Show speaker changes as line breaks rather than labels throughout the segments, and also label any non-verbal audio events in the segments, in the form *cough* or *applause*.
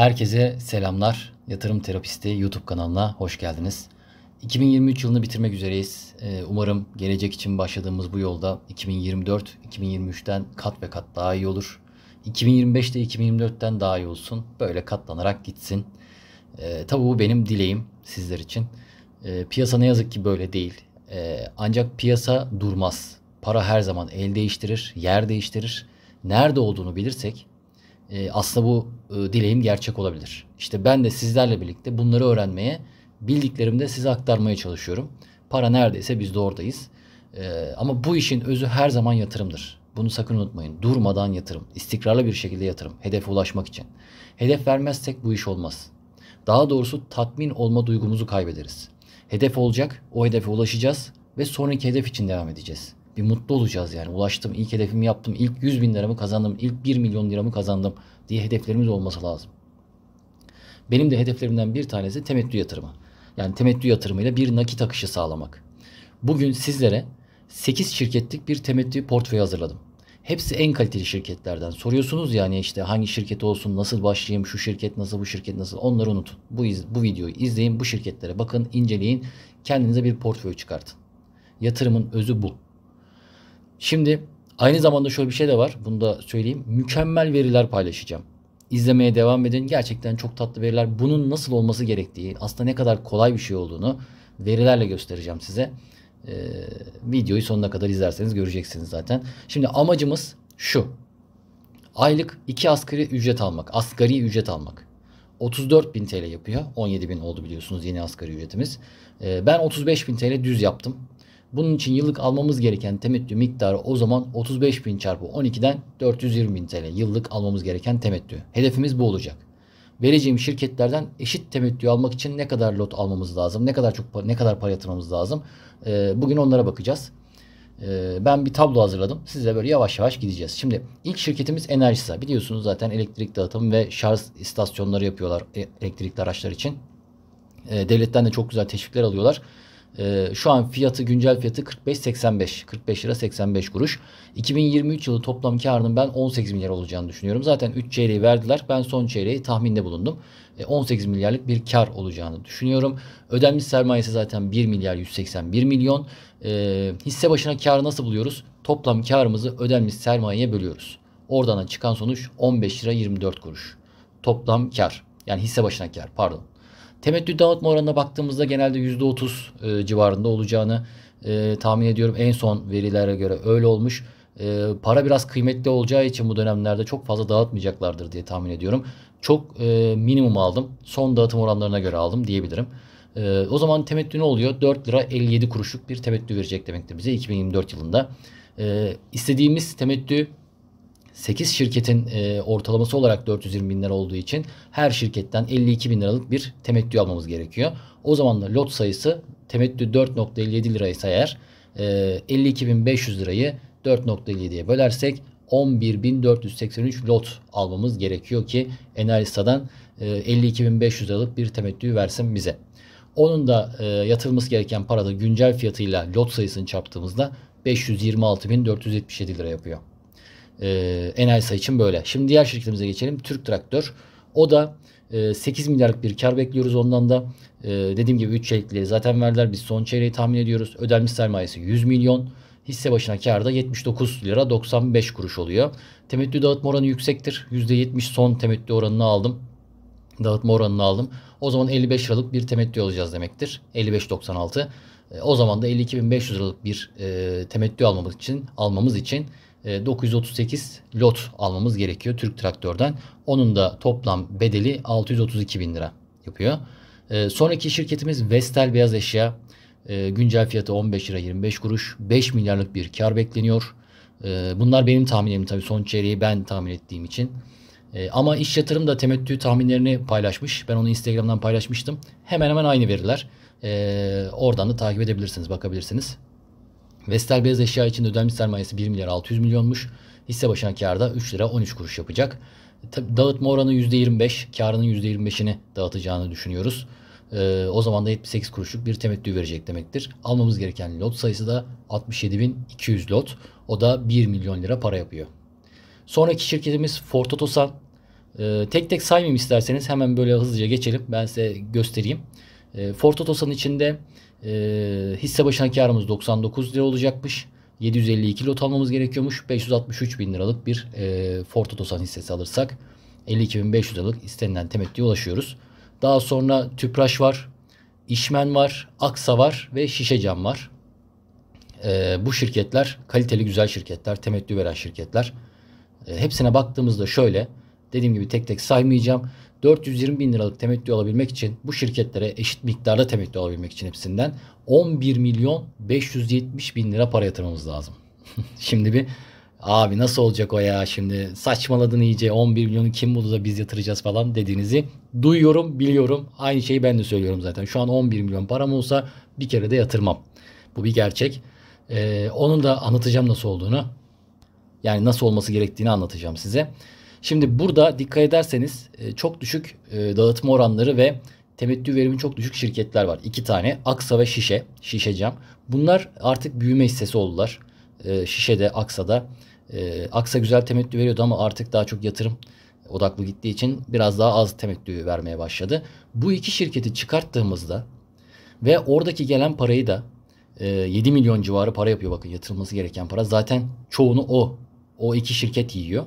Herkese selamlar. Yatırım Terapisti YouTube kanalına hoş geldiniz. 2023 yılını bitirmek üzereyiz. Ee, umarım gelecek için başladığımız bu yolda 2024, 2023'ten kat ve kat daha iyi olur. 2025 de 2024'ten daha iyi olsun. Böyle katlanarak gitsin. Ee, tabii bu benim dileğim sizler için. Ee, piyasa ne yazık ki böyle değil. Ancak piyasa durmaz. Para her zaman el değiştirir, yer değiştirir. Nerede olduğunu bilirsek e, aslında bu e, dileğim gerçek olabilir. İşte ben de sizlerle birlikte bunları öğrenmeye, bildiklerimde size aktarmaya çalışıyorum. Para neredeyse biz de oradayız. E, ama bu işin özü her zaman yatırımdır. Bunu sakın unutmayın. Durmadan yatırım, istikrarlı bir şekilde yatırım, hedefe ulaşmak için. Hedef vermezsek bu iş olmaz. Daha doğrusu tatmin olma duygumuzu kaybederiz. Hedef olacak, o hedefe ulaşacağız ve sonraki hedef için devam edeceğiz bir mutlu olacağız yani. Ulaştım, ilk hedefimi yaptım, ilk 100 bin liramı kazandım, ilk 1 milyon liramı kazandım diye hedeflerimiz olması lazım. Benim de hedeflerimden bir tanesi temettü yatırımı. Yani temettü yatırımıyla bir nakit akışı sağlamak. Bugün sizlere 8 şirketlik bir temettü portföyü hazırladım. Hepsi en kaliteli şirketlerden. Soruyorsunuz yani işte hangi şirket olsun, nasıl başlayayım, şu şirket nasıl, bu şirket nasıl onları unutun. Bu, iz, bu videoyu izleyin, bu şirketlere bakın, inceleyin. Kendinize bir portföy çıkartın. Yatırımın özü bu. Şimdi aynı zamanda şöyle bir şey de var. Bunu da söyleyeyim. Mükemmel veriler paylaşacağım. İzlemeye devam edin. Gerçekten çok tatlı veriler. Bunun nasıl olması gerektiği, aslında ne kadar kolay bir şey olduğunu verilerle göstereceğim size. Ee, videoyu sonuna kadar izlerseniz göreceksiniz zaten. Şimdi amacımız şu. Aylık 2 asgari ücret almak. Asgari ücret almak. 34.000 TL yapıyor. 17.000 oldu biliyorsunuz yeni asgari ücretimiz. Ee, ben 35.000 TL düz yaptım. Bunun için yıllık almamız gereken temettü miktarı o zaman 35 bin çarpı 12'den bin TL yıllık almamız gereken temettü. Hedefimiz bu olacak. Vereceğim şirketlerden eşit temettü almak için ne kadar lot almamız lazım, ne kadar çok ne kadar para yatırmamız lazım. E, bugün onlara bakacağız. Ee, ben bir tablo hazırladım. Size böyle yavaş yavaş gideceğiz. Şimdi ilk şirketimiz Enerjisa. Biliyorsunuz zaten elektrik dağıtım ve şarj istasyonları yapıyorlar e, elektrikli araçlar için. Ee, devletten de çok güzel teşvikler alıyorlar. Ee, şu an fiyatı güncel fiyatı 45.85. 45 lira 85 kuruş. 2023 yılı toplam karının ben 18 milyar olacağını düşünüyorum. Zaten 3 çeyreği verdiler. Ben son çeyreği tahminde bulundum. 18 ee, milyarlık bir kar olacağını düşünüyorum. Ödenmiş sermayesi zaten 1 milyar 181 milyon. Ee, hisse başına karı nasıl buluyoruz? Toplam karımızı ödenmiş sermayeye bölüyoruz. Oradan çıkan sonuç 15 lira 24 kuruş. Toplam kar. Yani hisse başına kar pardon. Temettü dağıtma oranına baktığımızda genelde %30 e, civarında olacağını e, tahmin ediyorum. En son verilere göre öyle olmuş. E, para biraz kıymetli olacağı için bu dönemlerde çok fazla dağıtmayacaklardır diye tahmin ediyorum. Çok e, minimum aldım. Son dağıtım oranlarına göre aldım diyebilirim. E, o zaman temettü ne oluyor? 4 lira 57 kuruşluk bir temettü verecek demektir bize 2024 yılında. E, istediğimiz temettü 8 şirketin e, ortalaması olarak 420 bin lira olduğu için her şirketten 52 bin liralık bir temettü almamız gerekiyor. O zaman da lot sayısı temettü 4.57 liraysa eğer e, 52.500 lirayı 4.57'ye bölersek 11.483 lot almamız gerekiyor ki Enerjisa'dan e, 52.500 liralık bir temettü versin bize. Onun da e, yatırılması gereken parada güncel fiyatıyla lot sayısını çarptığımızda 526.477 lira yapıyor. Ee, Enaysa için böyle. Şimdi diğer şirketimize geçelim. Türk Traktör. O da 8 e, milyarlık bir kar bekliyoruz ondan da. E, dediğim gibi 3 çeyrekleri zaten verdiler. Biz son çeyreği tahmin ediyoruz. Ödenmiş sermayesi 100 milyon. Hisse başına kar da 79 lira 95 kuruş oluyor. Temettü dağıtma oranı yüksektir. %70 son temettü oranını aldım. Dağıtma oranını aldım. O zaman 55 liralık bir temettü alacağız demektir. 55.96. E, o zaman da 52.500 liralık bir temettü almamız için almamız için 938 e, lot almamız gerekiyor Türk traktörden. Onun da toplam bedeli 632 bin lira yapıyor. E, sonraki şirketimiz Vestel Beyaz Eşya. E, güncel fiyatı 15 lira 25 kuruş. 5 milyarlık bir kar bekleniyor. Bunlar benim tahminim tabii son çeyreği ben tahmin ettiğim için. Ama iş yatırım da temettü tahminlerini paylaşmış. Ben onu Instagram'dan paylaşmıştım. Hemen hemen aynı veriler. Oradan da takip edebilirsiniz, bakabilirsiniz. Vestel beyaz eşya için ödenmiş sermayesi 1 milyar 600 milyonmuş. Hisse başına karda 3 lira 13 kuruş yapacak. Dağıtma oranı %25. Karının %25'ini dağıtacağını düşünüyoruz. Ee, o zaman da 78 kuruşluk bir temettü verecek demektir. Almamız gereken lot sayısı da 67.200 lot. O da 1 milyon lira para yapıyor. Sonraki şirketimiz Ford Otosan. Ee, tek tek saymayayım isterseniz hemen böyle hızlıca geçelim. Ben size göstereyim. Ee, Ford Otosan'ın içinde e, hisse başına karımız 99 lira olacakmış. 752 lot almamız gerekiyormuş. 563 bin liralık bir e, Ford Otosan hissesi alırsak 52.500 liralık istenilen temettüye ulaşıyoruz. Daha sonra Tüpraş var, İşmen var, Aksa var ve Şişecam var. E, bu şirketler kaliteli güzel şirketler, temettü veren şirketler. E, hepsine baktığımızda şöyle, dediğim gibi tek tek saymayacağım. 420 bin liralık temettü alabilmek için bu şirketlere eşit miktarda temettü alabilmek için hepsinden 11 milyon 570 bin lira para yatırmamız lazım. *laughs* şimdi bir abi nasıl olacak o ya şimdi saçmaladın iyice 11 milyonu kim buldu da biz yatıracağız falan dediğinizi duyuyorum biliyorum. Aynı şeyi ben de söylüyorum zaten. Şu an 11 milyon param olsa bir kere de yatırmam. Bu bir gerçek. Ee, onun da anlatacağım nasıl olduğunu. Yani nasıl olması gerektiğini anlatacağım size. Şimdi burada dikkat ederseniz e, çok düşük e, dağıtma oranları ve temettü verimi çok düşük şirketler var. İki tane Aksa ve Şişe, Şişe Cam. Bunlar artık büyüme hissesi oldular. E, Şişe'de, Aksa'da. E, Aksa güzel temettü veriyordu ama artık daha çok yatırım odaklı gittiği için biraz daha az temettü vermeye başladı. Bu iki şirketi çıkarttığımızda ve oradaki gelen parayı da 7 e, milyon civarı para yapıyor bakın yatırılması gereken para. Zaten çoğunu o. O iki şirket yiyor.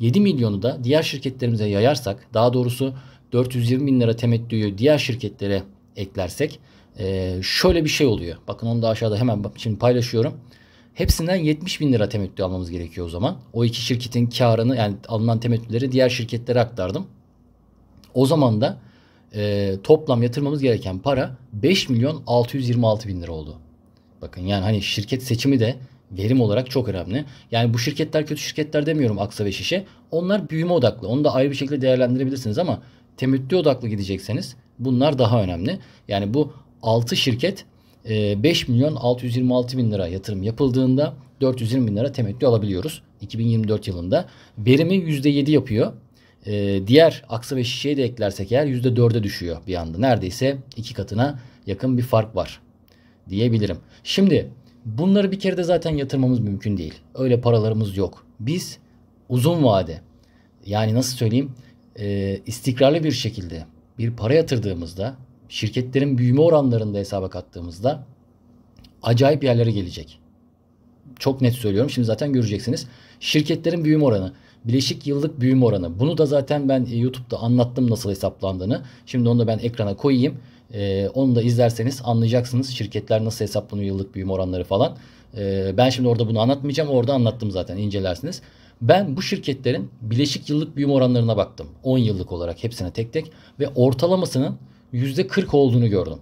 7 milyonu da diğer şirketlerimize yayarsak daha doğrusu 420 bin lira temettüyü diğer şirketlere eklersek e, şöyle bir şey oluyor. Bakın onu da aşağıda hemen şimdi paylaşıyorum. Hepsinden 70 bin lira temettü almamız gerekiyor o zaman. O iki şirketin karını yani alınan temettüleri diğer şirketlere aktardım. O zaman da e, toplam yatırmamız gereken para 5 milyon 626 bin lira oldu. Bakın yani hani şirket seçimi de verim olarak çok önemli. Yani bu şirketler kötü şirketler demiyorum Aksa ve Şişe. Onlar büyüme odaklı. Onu da ayrı bir şekilde değerlendirebilirsiniz ama temettü odaklı gidecekseniz bunlar daha önemli. Yani bu 6 şirket 5 e, milyon 626 bin lira yatırım yapıldığında 420 bin lira temettü alabiliyoruz 2024 yılında. Verimi %7 yapıyor. E, diğer aksa ve şişeyi de eklersek eğer %4'e düşüyor bir anda. Neredeyse iki katına yakın bir fark var diyebilirim. Şimdi Bunları bir kere de zaten yatırmamız mümkün değil. Öyle paralarımız yok. Biz uzun vade yani nasıl söyleyeyim e, istikrarlı bir şekilde bir para yatırdığımızda şirketlerin büyüme oranlarında hesaba kattığımızda acayip yerlere gelecek. Çok net söylüyorum. Şimdi zaten göreceksiniz. Şirketlerin büyüme oranı. Bileşik yıllık büyüme oranı. Bunu da zaten ben e, YouTube'da anlattım nasıl hesaplandığını. Şimdi onu da ben ekrana koyayım. Ee, onu da izlerseniz anlayacaksınız şirketler nasıl hesaplanıyor yıllık büyüme oranları falan. Ee, ben şimdi orada bunu anlatmayacağım. Orada anlattım zaten incelersiniz. Ben bu şirketlerin bileşik yıllık büyüme oranlarına baktım. 10 yıllık olarak hepsine tek tek ve ortalamasının %40 olduğunu gördüm.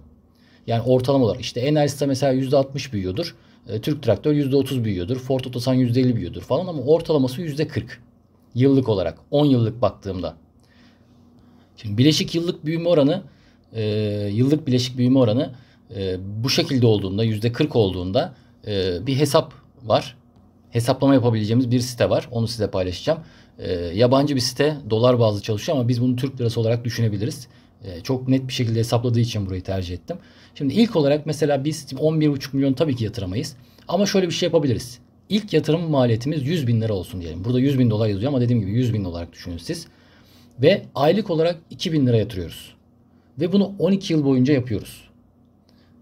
Yani ortalama olarak işte Enerjisa mesela %60 büyüyordur. E, Türk Traktör %30 büyüyordur. Ford Otosan %50 büyüyordur falan ama ortalaması %40. Yıllık olarak 10 yıllık baktığımda. Şimdi bileşik yıllık büyüme oranı e, yıllık bileşik büyüme oranı e, bu şekilde olduğunda yüzde 40 olduğunda e, bir hesap var. Hesaplama yapabileceğimiz bir site var. Onu size paylaşacağım. E, yabancı bir site dolar bazlı çalışıyor ama biz bunu Türk lirası olarak düşünebiliriz. E, çok net bir şekilde hesapladığı için burayı tercih ettim. Şimdi ilk olarak mesela biz 11,5 milyon tabii ki yatıramayız. Ama şöyle bir şey yapabiliriz. İlk yatırım maliyetimiz 100 bin lira olsun diyelim. Burada 100 bin dolar yazıyor ama dediğim gibi 100 bin olarak düşünün siz. Ve aylık olarak 2 bin lira yatırıyoruz. Ve bunu 12 yıl boyunca yapıyoruz.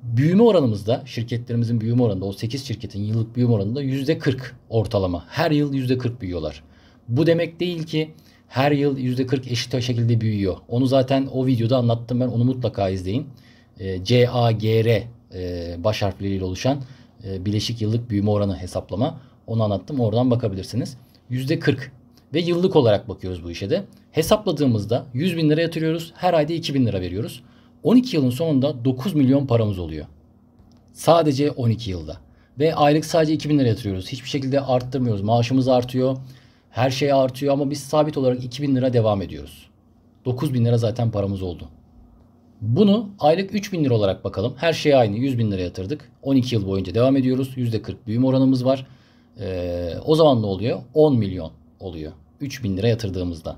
Büyüme oranımızda, şirketlerimizin büyüme oranında, o 8 şirketin yıllık büyüme oranında %40 ortalama. Her yıl %40 büyüyorlar. Bu demek değil ki her yıl %40 eşit şekilde büyüyor. Onu zaten o videoda anlattım ben. Onu mutlaka izleyin. E, ee, CAGR e, baş harfleriyle oluşan e, bileşik yıllık büyüme oranı hesaplama. Onu anlattım. Oradan bakabilirsiniz. %40 ve yıllık olarak bakıyoruz bu işe de. Hesapladığımızda 100 bin lira yatırıyoruz. Her ayda 2 bin lira veriyoruz. 12 yılın sonunda 9 milyon paramız oluyor. Sadece 12 yılda. Ve aylık sadece 2 bin lira yatırıyoruz. Hiçbir şekilde arttırmıyoruz. Maaşımız artıyor. Her şey artıyor ama biz sabit olarak 2 bin lira devam ediyoruz. 9 bin lira zaten paramız oldu. Bunu aylık 3 bin lira olarak bakalım. Her şey aynı. 100 bin lira yatırdık. 12 yıl boyunca devam ediyoruz. %40 büyüme oranımız var. Ee, o zaman ne oluyor? 10 milyon oluyor. 3000 lira yatırdığımızda.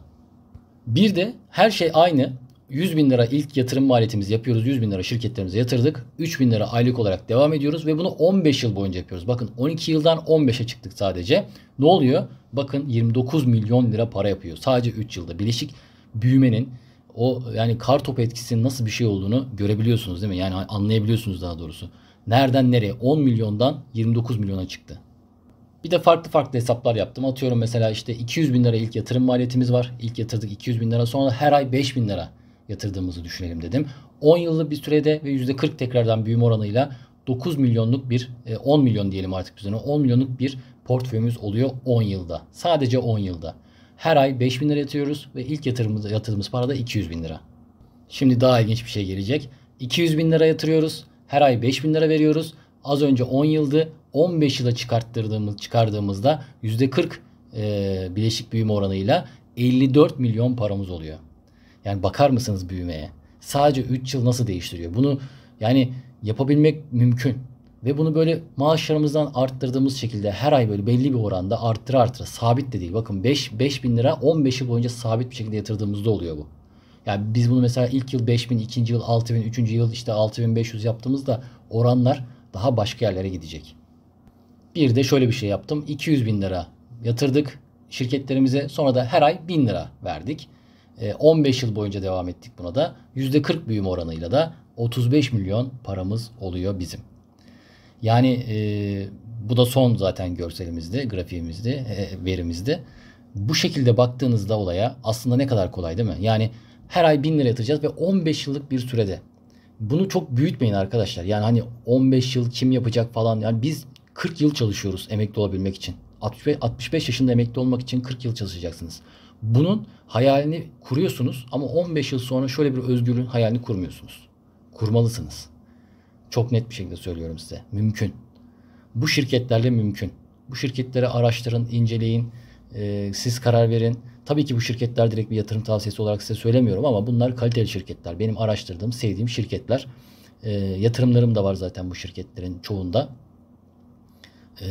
Bir de her şey aynı. 100 bin lira ilk yatırım maliyetimizi yapıyoruz. 100 bin lira şirketlerimize yatırdık. 3 bin lira aylık olarak devam ediyoruz ve bunu 15 yıl boyunca yapıyoruz. Bakın 12 yıldan 15'e çıktık sadece. Ne oluyor? Bakın 29 milyon lira para yapıyor. Sadece 3 yılda. Bileşik büyümenin o yani kar topu etkisinin nasıl bir şey olduğunu görebiliyorsunuz değil mi? Yani anlayabiliyorsunuz daha doğrusu. Nereden nereye? 10 milyondan 29 milyona çıktı. Bir de farklı farklı hesaplar yaptım. Atıyorum mesela işte 200 bin lira ilk yatırım maliyetimiz var. İlk yatırdık 200 bin lira. Sonra her ay 5 bin lira yatırdığımızı düşünelim dedim. 10 yıllık bir sürede ve %40 tekrardan büyüme oranıyla 9 milyonluk bir 10 e, milyon diyelim artık üzerine 10 milyonluk bir portföyümüz oluyor 10 yılda. Sadece 10 yılda. Her ay 5 bin lira yatıyoruz ve ilk yatırımımız, yatırdığımız para da 200 bin lira. Şimdi daha ilginç bir şey gelecek. 200 bin lira yatırıyoruz. Her ay 5 bin lira veriyoruz. Az önce 10 yıldı. 15 yıla çıkarttırdığımız çıkardığımızda %40 e, bileşik büyüme oranıyla 54 milyon paramız oluyor. Yani bakar mısınız büyümeye? Sadece 3 yıl nasıl değiştiriyor? Bunu yani yapabilmek mümkün. Ve bunu böyle maaşlarımızdan arttırdığımız şekilde her ay böyle belli bir oranda arttır arttır sabit de değil. Bakın 5, 5 bin lira 15 yıl boyunca sabit bir şekilde yatırdığımızda oluyor bu. Yani biz bunu mesela ilk yıl 5 bin, ikinci yıl 6 bin, üçüncü yıl işte 6 bin 500 yaptığımızda oranlar daha başka yerlere gidecek. Bir de şöyle bir şey yaptım. 200 bin lira yatırdık şirketlerimize. Sonra da her ay 1000 lira verdik. 15 e, yıl boyunca devam ettik buna da. %40 büyüme oranıyla da 35 milyon paramız oluyor bizim. Yani e, bu da son zaten görselimizde, grafiğimizde, e, verimizde. Bu şekilde baktığınızda olaya aslında ne kadar kolay değil mi? Yani her ay 1000 lira yatıracağız ve 15 yıllık bir sürede. Bunu çok büyütmeyin arkadaşlar. Yani hani 15 yıl kim yapacak falan. Yani biz 40 yıl çalışıyoruz emekli olabilmek için. 65 yaşında emekli olmak için 40 yıl çalışacaksınız. Bunun hayalini kuruyorsunuz ama 15 yıl sonra şöyle bir özgürlüğün hayalini kurmuyorsunuz. Kurmalısınız. Çok net bir şekilde söylüyorum size. Mümkün. Bu şirketlerle mümkün. Bu şirketleri araştırın, inceleyin, e, siz karar verin. Tabii ki bu şirketler direkt bir yatırım tavsiyesi olarak size söylemiyorum ama bunlar kaliteli şirketler. Benim araştırdığım, sevdiğim şirketler. E, yatırımlarım da var zaten bu şirketlerin çoğunda. Ee,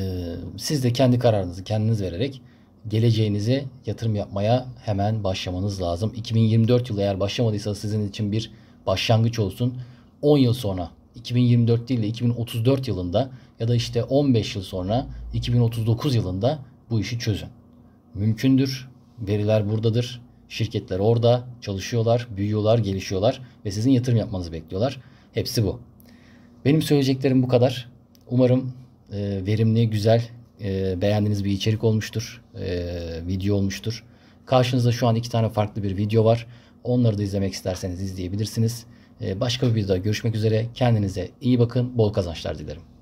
siz de kendi kararınızı kendiniz vererek geleceğinize yatırım yapmaya hemen başlamanız lazım. 2024 yılı eğer başlamadıysa sizin için bir başlangıç olsun. 10 yıl sonra 2024 değil de 2034 yılında ya da işte 15 yıl sonra 2039 yılında bu işi çözün. Mümkündür. Veriler buradadır. Şirketler orada çalışıyorlar, büyüyorlar, gelişiyorlar ve sizin yatırım yapmanızı bekliyorlar. Hepsi bu. Benim söyleyeceklerim bu kadar. Umarım e, verimli, güzel, e, beğendiğiniz bir içerik olmuştur. E, video olmuştur. Karşınızda şu an iki tane farklı bir video var. Onları da izlemek isterseniz izleyebilirsiniz. E, başka bir videoda görüşmek üzere. Kendinize iyi bakın. Bol kazançlar dilerim.